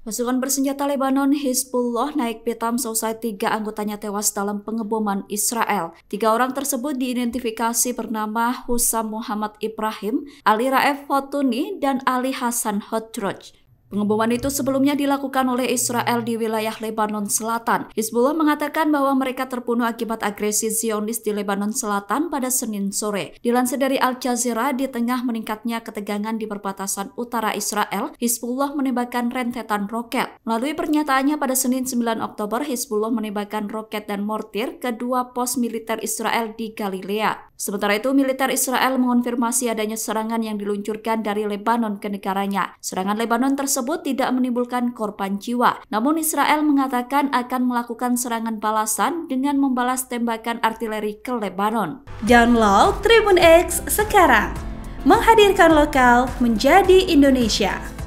Pasukan bersenjata Lebanon Hezbollah naik pitam selesai tiga anggotanya tewas dalam pengeboman Israel. Tiga orang tersebut diidentifikasi bernama Husam Muhammad Ibrahim, Ali Raef Fatuni, dan Ali Hasan Hotroj. Pengeboman itu sebelumnya dilakukan oleh Israel di wilayah Lebanon Selatan. Hizbullah mengatakan bahwa mereka terbunuh akibat agresi Zionis di Lebanon Selatan pada Senin sore. Dilansir dari Al Jazeera, di tengah meningkatnya ketegangan di perbatasan utara Israel, Hizbullah menembakkan rentetan roket. Melalui pernyataannya pada Senin 9 Oktober, Hizbullah menembakkan roket dan mortir ke dua pos militer Israel di Galilea. Sementara itu, militer Israel mengonfirmasi adanya serangan yang diluncurkan dari Lebanon ke negaranya. Serangan Lebanon tersebut tersebut tidak menimbulkan korban jiwa. Namun Israel mengatakan akan melakukan serangan balasan dengan membalas tembakan artileri ke Lebanon. Download Tribun X sekarang, menghadirkan lokal menjadi Indonesia.